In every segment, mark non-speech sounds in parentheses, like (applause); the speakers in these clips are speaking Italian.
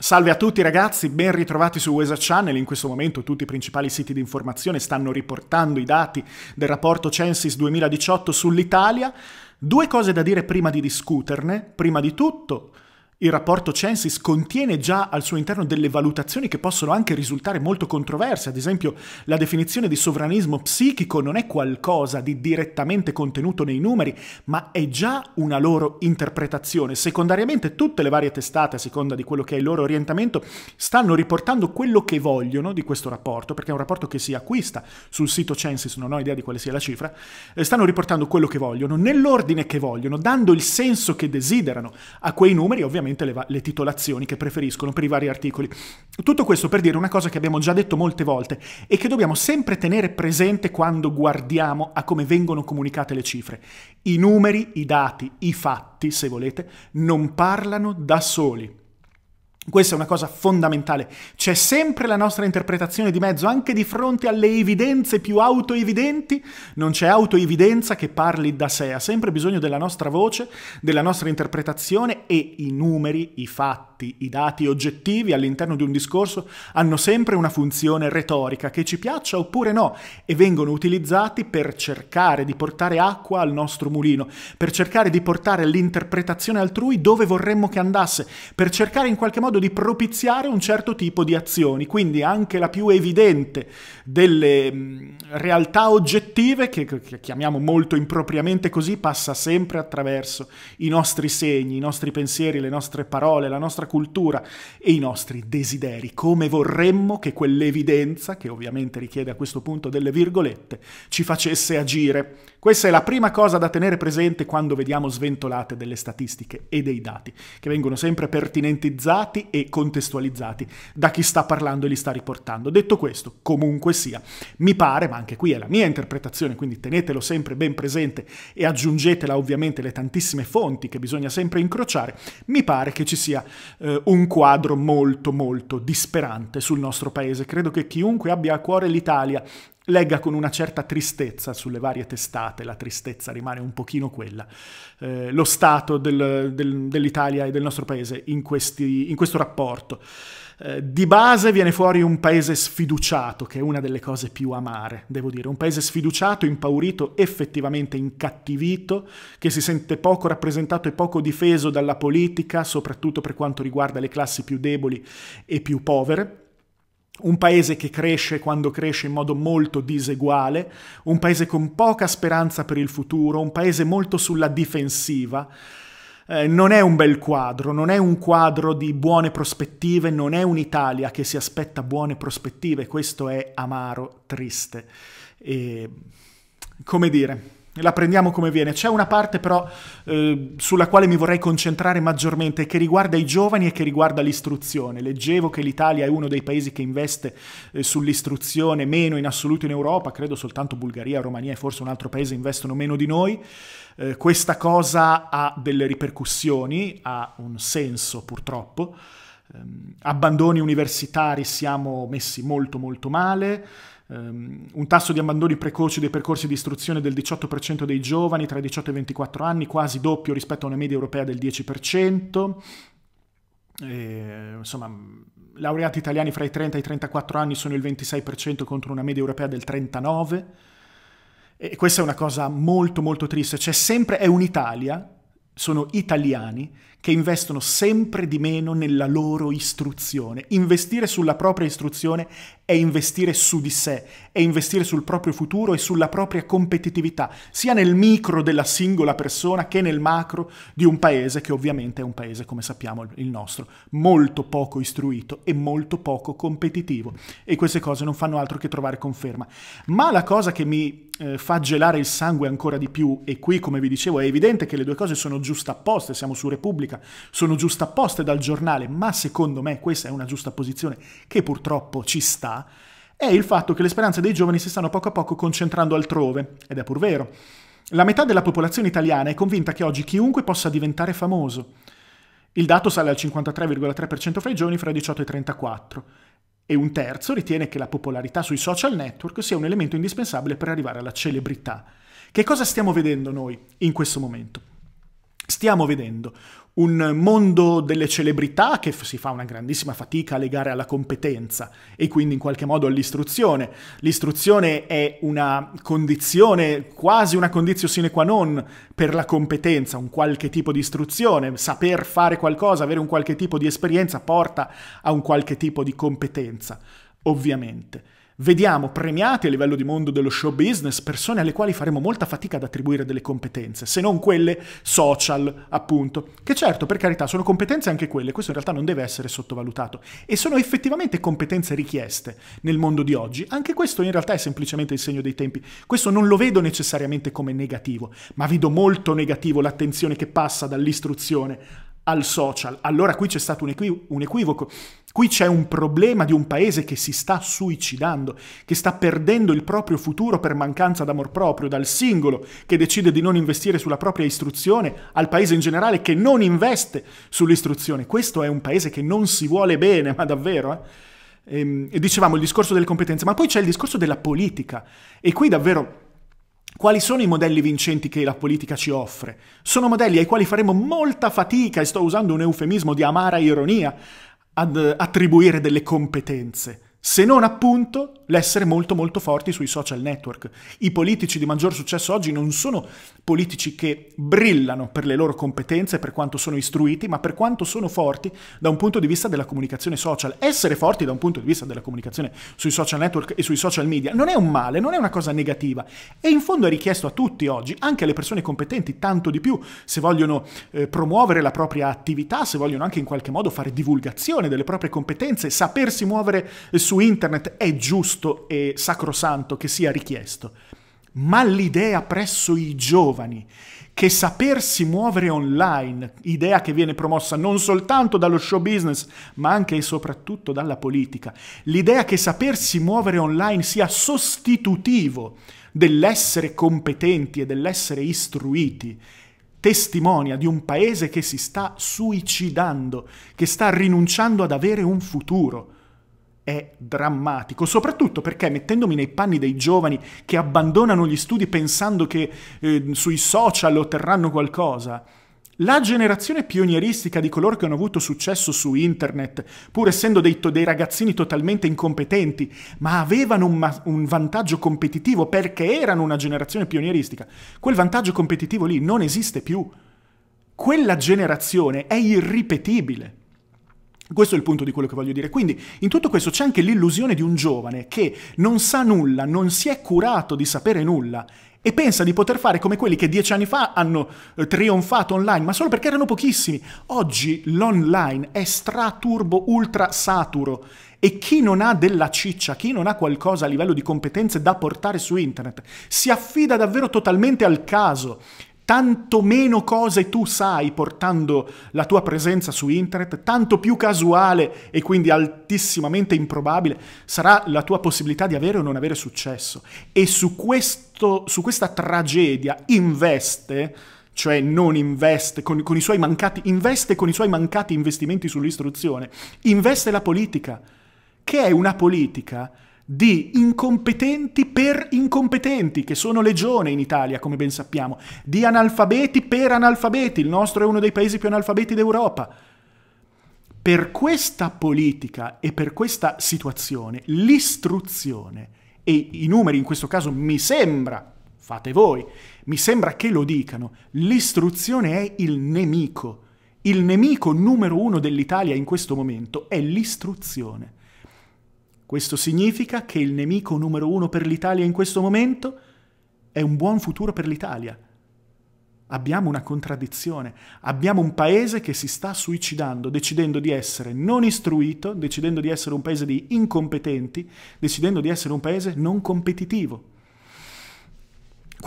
Salve a tutti ragazzi, ben ritrovati su Wesa Channel. In questo momento tutti i principali siti di informazione stanno riportando i dati del rapporto Censis 2018 sull'Italia. Due cose da dire prima di discuterne. Prima di tutto, il rapporto Censis contiene già al suo interno delle valutazioni che possono anche risultare molto controverse, ad esempio la definizione di sovranismo psichico non è qualcosa di direttamente contenuto nei numeri, ma è già una loro interpretazione. Secondariamente tutte le varie testate, a seconda di quello che è il loro orientamento, stanno riportando quello che vogliono di questo rapporto, perché è un rapporto che si acquista sul sito Censis, non ho idea di quale sia la cifra, eh, stanno riportando quello che vogliono, nell'ordine che vogliono, dando il senso che desiderano a quei numeri, ovviamente praticamente le, va- le titolazioni che preferiscono per i vari articoli. Tutto questo per dire una cosa che abbiamo già detto molte volte e che dobbiamo sempre tenere presente quando guardiamo a come vengono comunicate le cifre. I numeri, i dati, i fatti, se volete, non parlano da soli. Questa è una cosa fondamentale. C'è sempre la nostra interpretazione di mezzo, anche di fronte alle evidenze più autoevidenti. Non c'è autoevidenza che parli da sé, ha sempre bisogno della nostra voce, della nostra interpretazione e i numeri, i fatti, i dati oggettivi all'interno di un discorso hanno sempre una funzione retorica, che ci piaccia oppure no, e vengono utilizzati per cercare di portare acqua al nostro mulino, per cercare di portare l'interpretazione altrui dove vorremmo che andasse, per cercare in qualche modo cercando di propiziare un certo tipo di azioni, quindi anche la più evidente delle mm, realtà oggettive, che, che chiamiamo molto impropriamente così, passa sempre attraverso i nostri segni, i nostri pensieri, le nostre parole, la nostra cultura e i nostri desideri, come vorremmo che quell'evidenza, che ovviamente richiede a questo punto delle virgolette, ci facesse agire. Questa è la prima cosa da tenere presente quando vediamo sventolate delle statistiche e dei dati, che vengono sempre pertinentizzati e contestualizzati da chi sta parlando e li sta riportando. Detto questo, comunque sia, mi pare, ma anche qui è la mia interpretazione, quindi tenetelo sempre ben presente e aggiungetela ovviamente le tantissime fonti che bisogna sempre incrociare, mi pare che ci sia eh, un quadro molto molto disperante sul nostro paese. Credo che chiunque abbia a cuore l'Italia legga con una certa tristezza sulle varie testate, la tristezza rimane un pochino quella, eh, lo stato del, del, dell'Italia e del nostro paese in, questi, in questo rapporto. Eh, di base viene fuori un paese sfiduciato, che è una delle cose più amare, devo dire, un paese sfiduciato, impaurito, effettivamente incattivito, che si sente poco rappresentato e poco difeso dalla politica, soprattutto per quanto riguarda le classi più deboli e più povere un paese che cresce quando cresce in modo molto diseguale, un paese con poca speranza per il futuro, un paese molto sulla difensiva. Eh, non è un bel quadro, non è un quadro di buone prospettive, non è un'Italia che si aspetta buone prospettive, questo è amaro, triste. E, come dire, la prendiamo come viene. C'è una parte però eh, sulla quale mi vorrei concentrare maggiormente, che riguarda i giovani e che riguarda l'istruzione. Leggevo che l'Italia è uno dei paesi che investe eh, sull'istruzione meno in assoluto in Europa, credo soltanto Bulgaria, Romania e forse un altro paese investono meno di noi. Eh, questa cosa ha delle ripercussioni, ha un senso purtroppo. Ehm, abbandoni universitari siamo messi molto molto male um, un tasso di abbandoni precoci dei percorsi di istruzione del 18% dei giovani tra i 18 e i 24 anni, quasi doppio rispetto a una media europea del 10%. E, ehm, insomma, laureati italiani fra i 30 e i 34 anni sono il 26% contro una media europea del 39%. E questa è una cosa molto molto triste. C'è sempre, è un'Italia, sono italiani che investono sempre di meno nella loro istruzione. Investire sulla propria istruzione è investire su di sé, è investire sul proprio futuro e sulla propria competitività, sia nel micro della singola persona che nel macro di un paese che ovviamente è un paese, come sappiamo, il nostro, molto poco istruito e molto poco competitivo. E queste cose non fanno altro che trovare conferma. Ma la cosa che mi eh, fa gelare il sangue ancora di più, e qui, come vi dicevo, è evidente che le due cose sono giuste giustapposte, siamo su Repubblica, Repubblica sono giustapposte dal giornale, ma secondo me questa è una giusta posizione che purtroppo ci sta, è il fatto che le speranze dei giovani si stanno poco a poco concentrando altrove, ed è pur vero. La metà della popolazione italiana è convinta che oggi chiunque possa diventare famoso. Il dato sale al 53,3% fra i giovani fra i 18 e i 34 e un terzo ritiene che la popolarità sui social network sia un elemento indispensabile per arrivare alla celebrità. Che cosa stiamo vedendo noi in questo momento? Stiamo vedendo un mondo delle celebrità che si fa una grandissima fatica a legare alla competenza e quindi in qualche modo all'istruzione. L'istruzione è una condizione, quasi una condizione sine qua non per la competenza, un qualche tipo di istruzione, saper fare qualcosa, avere un qualche tipo di esperienza porta a un qualche tipo di competenza, ovviamente vediamo premiati a livello di mondo dello show business persone alle quali faremo molta fatica ad attribuire delle competenze, se non quelle social, appunto, che certo, per carità, sono competenze anche quelle, questo in realtà non deve essere sottovalutato, e sono effettivamente competenze richieste nel mondo di oggi. Anche questo in realtà è semplicemente il segno dei tempi. Questo non lo vedo necessariamente come negativo, ma vedo molto negativo l'attenzione che passa dall'istruzione al social. Allora qui c'è stato un, equivo- un equivoco. Qui c'è un problema di un paese che si sta suicidando, che sta perdendo il proprio futuro per mancanza d'amor proprio, dal singolo che decide di non investire sulla propria istruzione, al paese in generale che non investe sull'istruzione. Questo è un paese che non si vuole bene, (laughs) ma davvero. Eh? E, ehm, e dicevamo il discorso delle competenze, ma poi c'è il discorso della politica. E qui davvero quali sono i modelli vincenti che la politica ci offre? Sono modelli ai quali faremo molta fatica, e sto usando un eufemismo di amara ironia, ad attribuire delle competenze se non appunto l'essere molto molto forti sui social network. I politici di maggior successo oggi non sono politici che brillano per le loro competenze, per quanto sono istruiti, ma per quanto sono forti da un punto di vista della comunicazione social. Essere forti da un punto di vista della comunicazione sui social network e sui social media non è un male, non è una cosa negativa e in fondo è richiesto a tutti oggi, anche alle persone competenti, tanto di più se vogliono eh, promuovere la propria attività, se vogliono anche in qualche modo fare divulgazione delle proprie competenze, sapersi muovere eh, su internet è giusto e sacrosanto che sia richiesto, ma l'idea presso i giovani che sapersi muovere online, idea che viene promossa non soltanto dallo show business, ma anche e soprattutto dalla politica, l'idea che sapersi muovere online sia sostitutivo dell'essere competenti e dell'essere istruiti, testimonia di un paese che si sta suicidando, che sta rinunciando ad avere un futuro è drammatico, soprattutto perché mettendomi nei panni dei giovani che abbandonano gli studi pensando che eh, sui social otterranno qualcosa, la generazione pionieristica di coloro che hanno avuto successo su internet, pur essendo dei, to- dei ragazzini totalmente incompetenti, ma avevano un, ma- un, vantaggio competitivo perché erano una generazione pionieristica, quel vantaggio competitivo lì non esiste più. Quella generazione è irripetibile. Questo è il punto di quello che voglio dire. Quindi in tutto questo c'è anche l'illusione di un giovane che non sa nulla, non si è curato di sapere nulla e pensa di poter fare come quelli che dieci anni fa hanno eh, trionfato online, ma solo perché erano pochissimi. Oggi l'online è straturbo, ultra saturo e chi non ha della ciccia, chi non ha qualcosa a livello di competenze da portare su internet, si affida davvero totalmente al caso, tanto meno cose tu sai portando la tua presenza su internet, tanto più casuale e quindi altissimamente improbabile sarà la tua possibilità di avere o non avere successo. E su, questo, su questa tragedia investe cioè non investe con, con, i suoi mancati, investe con i suoi mancati investimenti sull'istruzione, investe la politica, che è una politica di incompetenti per incompetenti, che sono legione in Italia, come ben sappiamo, di analfabeti per analfabeti, il nostro è uno dei paesi più analfabeti d'Europa. Per questa politica e per questa situazione, l'istruzione, e i numeri in questo caso mi sembra, fate voi, mi sembra che lo dicano, l'istruzione è il nemico. Il nemico numero uno dell'Italia in questo momento è l'istruzione. Questo significa che il nemico numero uno per l'Italia in questo momento è un buon futuro per l'Italia. Abbiamo una contraddizione, abbiamo un paese che si sta suicidando, decidendo di essere non istruito, decidendo di essere un paese di incompetenti, decidendo di essere un paese non competitivo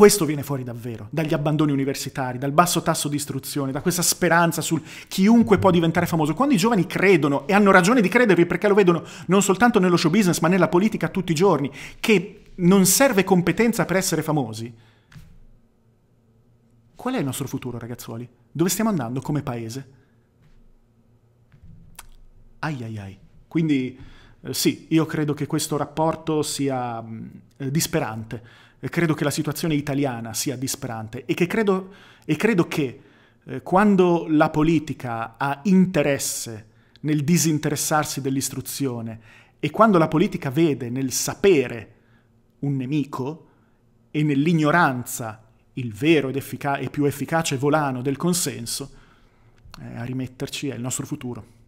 questo viene fuori davvero, dagli abbandoni universitari, dal basso tasso di istruzione, da questa speranza sul chiunque può diventare famoso. Quando i giovani credono, e hanno ragione di credervi perché lo vedono non soltanto nello show business ma nella politica tutti i giorni, che non serve competenza per essere famosi, qual è il nostro futuro ragazzuoli? Dove stiamo andando come paese? Ai ai ai. Quindi eh, sì, io credo che questo rapporto sia mm, eh, disperante credo che la situazione italiana sia disperante e, credo, e credo, che eh, quando la politica ha interesse nel disinteressarsi dell'istruzione e quando la politica vede nel sapere un nemico e nell'ignoranza il vero ed effica- e più efficace volano del consenso, eh, a rimetterci è il nostro futuro.